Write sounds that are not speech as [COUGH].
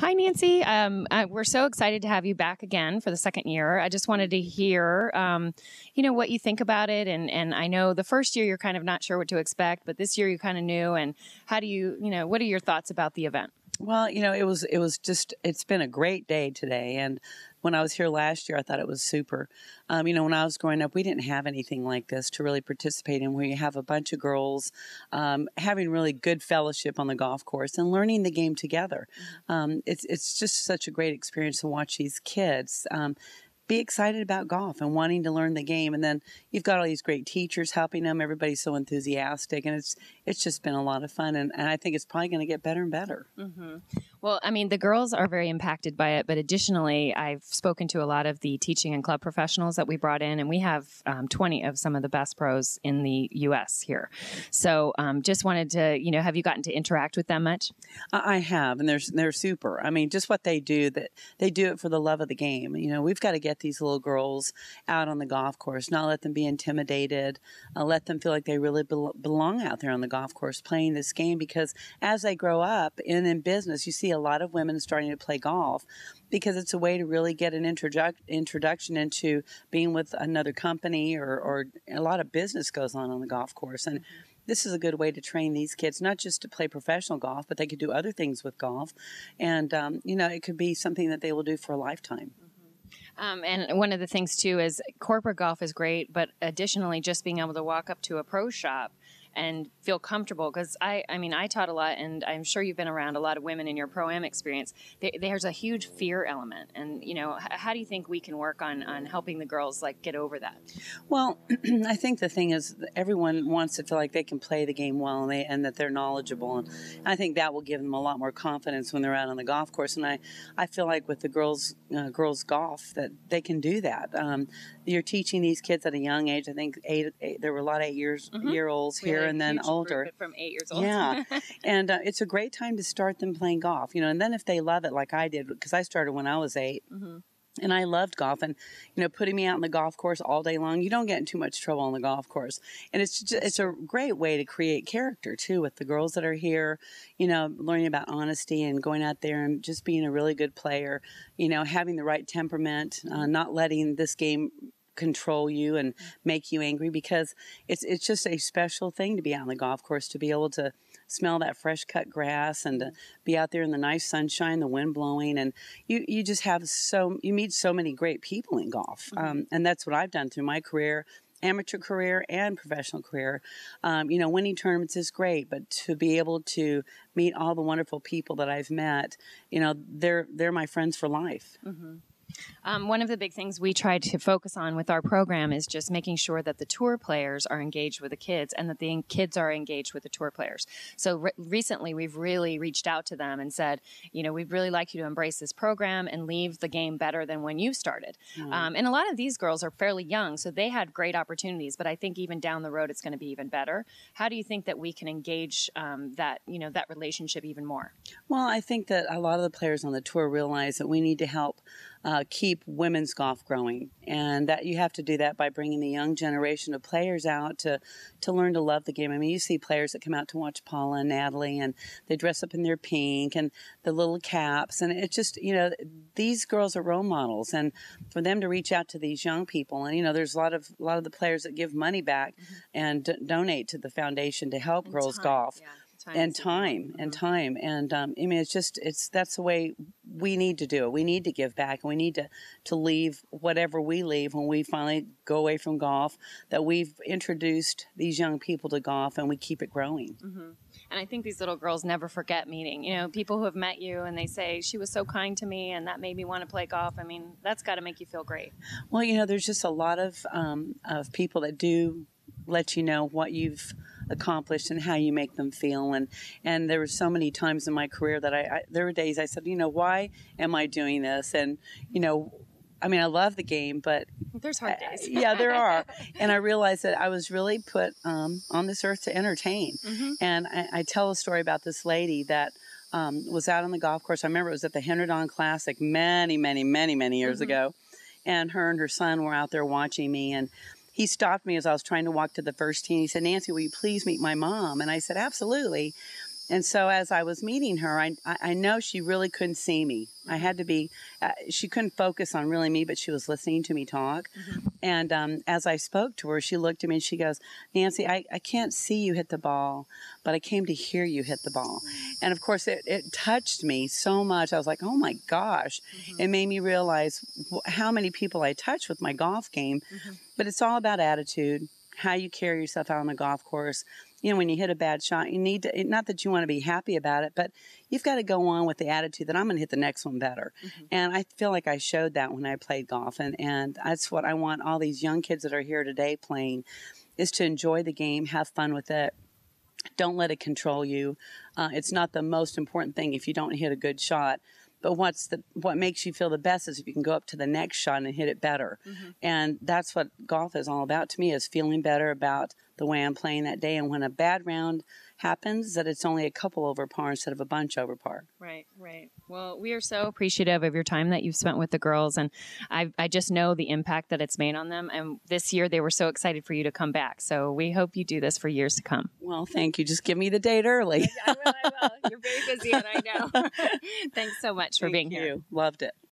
Hi, Nancy. Um, I, we're so excited to have you back again for the second year. I just wanted to hear, um, you know, what you think about it. And, and I know the first year you're kind of not sure what to expect, but this year you kind of knew. And how do you, you know, what are your thoughts about the event? Well, you know, it was it was just it's been a great day today, and when I was here last year, I thought it was super. Um, you know, when I was growing up, we didn't have anything like this to really participate in, where you have a bunch of girls um, having really good fellowship on the golf course and learning the game together. Mm-hmm. Um, it's it's just such a great experience to watch these kids um, be excited about golf and wanting to learn the game and then you've got all these great teachers helping them everybody's so enthusiastic and it's it's just been a lot of fun and, and i think it's probably going to get better and better mm-hmm. Well, I mean, the girls are very impacted by it, but additionally, I've spoken to a lot of the teaching and club professionals that we brought in, and we have um, 20 of some of the best pros in the U.S. here. So, um, just wanted to, you know, have you gotten to interact with them much? I have, and they're they're super. I mean, just what they do that they do it for the love of the game. You know, we've got to get these little girls out on the golf course, not let them be intimidated, uh, let them feel like they really be- belong out there on the golf course playing this game. Because as they grow up and in business, you see see a lot of women starting to play golf because it's a way to really get an introduc- introduction into being with another company or, or a lot of business goes on on the golf course. And mm-hmm this is a good way to train these kids not just to play professional golf, but they could do other things with golf, and um, you know it could be something that they will do for a lifetime. Mm-hmm. Um, and one of the things too is corporate golf is great, but additionally, just being able to walk up to a pro shop and feel comfortable because I, I mean, I taught a lot, and I'm sure you've been around a lot of women in your pro am experience. They, there's a huge fear element, and you know, h- how do you think we can work on on helping the girls like get over that? Well, [CLEARS THROAT] I think the thing is everyone wants to feel like they can play the game well, and they and that they're knowledgeable, and I think that will give them a lot more confidence when they're out on the golf course. And I, I feel like with the girls, uh, girls golf, that they can do that. Um, you're teaching these kids at a young age. I think eight, eight there were a lot of eight years mm-hmm. year olds here. Yeah and then older. from eight years old. Yeah. [LAUGHS] and uh, it's a great time to start them playing golf, you know, and then if they love it like I did, because I started when I was 8 mm-hmm. And I loved golf and, you know, putting me out on the golf course all day long. You don't get in too much trouble on the golf course. And it's just, it's a great way to create character too with the girls that are here, you know, learning about honesty and going out there and just being a really good player, you know, having the right temperament, uh, not letting this game control you and mm. make you angry because it's it's just a special thing to be on the golf course to be able to smell that fresh cut grass and to mm. be out there in the nice sunshine, the wind blowing, and you you just have so you meet so many great people in golf, mm-hmm. um, and that's what I've done through my career. Amateur career and professional career. Um, you know, winning tournaments is great, but to be able to meet all the wonderful people that I've met, you know, they're they're my friends for life. Mm-hmm. Um, one of the big things we try to focus on with our program is just making sure that the tour players are engaged with the kids and that the kids are engaged with the tour players. So re- recently, we've really reached out to them and said, you know, we'd really like you to embrace this program and leave the game better than when you started. Mm-hmm. Um, and a lot of these girls are fairly young, so they had great opportunities. But I think even down the road, it's going to be even better. How do you think that we can engage um, that you know that relationship even more? Well, I think that a lot of the players on the tour realize that we need to help uh, keep women's golf growing, and that you have to do that by bringing the young generation of players out to to learn to love the game. I mean, you see players that come out to watch Paula and Natalie, and they dress up in their pink and the little caps, and it's just you know these girls are role models, and for them to reach out to these young people, and you know there's a lot of a lot of the players that give money back mm-hmm. and d- donate to the foundation to help and girls time, golf. Yeah and time mm-hmm. and time and um, i mean it's just it's that's the way we need to do it we need to give back and we need to to leave whatever we leave when we finally go away from golf that we've introduced these young people to golf and we keep it growing mm-hmm. and i think these little girls never forget meeting you know people who have met you and they say she was so kind to me and that made me want to play golf i mean that's got to make you feel great well you know there's just a lot of um, of people that do let you know what you've accomplished and how you make them feel. And and there were so many times in my career that I, I there were days I said, you know, why am I doing this? And you know, I mean, I love the game, but there's hard uh, days. yeah, there are. [LAUGHS] And I realized that I was really put um, on this earth to entertain. Mm-hmm. And I, I, tell a story about this lady that um, was out on the golf course. I remember it was at the Henderdon Classic many, many, many, many years mm-hmm. ago. And her and her son were out there watching me. And he stopped me as I was trying to walk to the first tee he said, Nancy, will you please meet my mom? And I said, absolutely. And so as I was meeting her, I, I know she really couldn't see me. I mm-hmm. had to be, uh, she couldn't focus on really me, but she was listening to me talk. Mm-hmm. And um, as I spoke to her, she looked at me and she goes, Nancy, I, I can't see you hit the ball, but I came to hear you hit the ball. And of course, it, it touched me so much. I was like, oh my gosh. Mm-hmm. It made me realize how many people I touch with my golf game. Mm-hmm. But it's all about attitude, how you carry yourself out on the golf course you know, when you hit a bad shot, you need to, not that you want to be happy about it, but you've got to go on with the attitude that I'm going to hit the next one better. Mm-hmm. And I feel like I showed that when I played golf. And, and that's what I want all these young kids that are here today playing is to enjoy the game, have fun with it. Don't let it control you. Uh, it's not the most important thing if you don't hit a good shot, but what's the what makes you feel the best is if you can go up to the next shot and hit it better mm-hmm. and that's what golf is all about to me is feeling better about the way I'm playing that day. And when a bad round happens, that it's only a couple over par instead of a bunch over par. Right, right. Well, we are so appreciative of your time that you've spent with the girls, and I, I just know the impact that it's made on them. And this year, they were so excited for you to come back. So we hope you do this for years to come. Well, thank you. Just give me the date early. [LAUGHS] I will. I will. You're very busy, and I know. [LAUGHS] [LAUGHS] Thanks so much for thank being you. here. Loved it.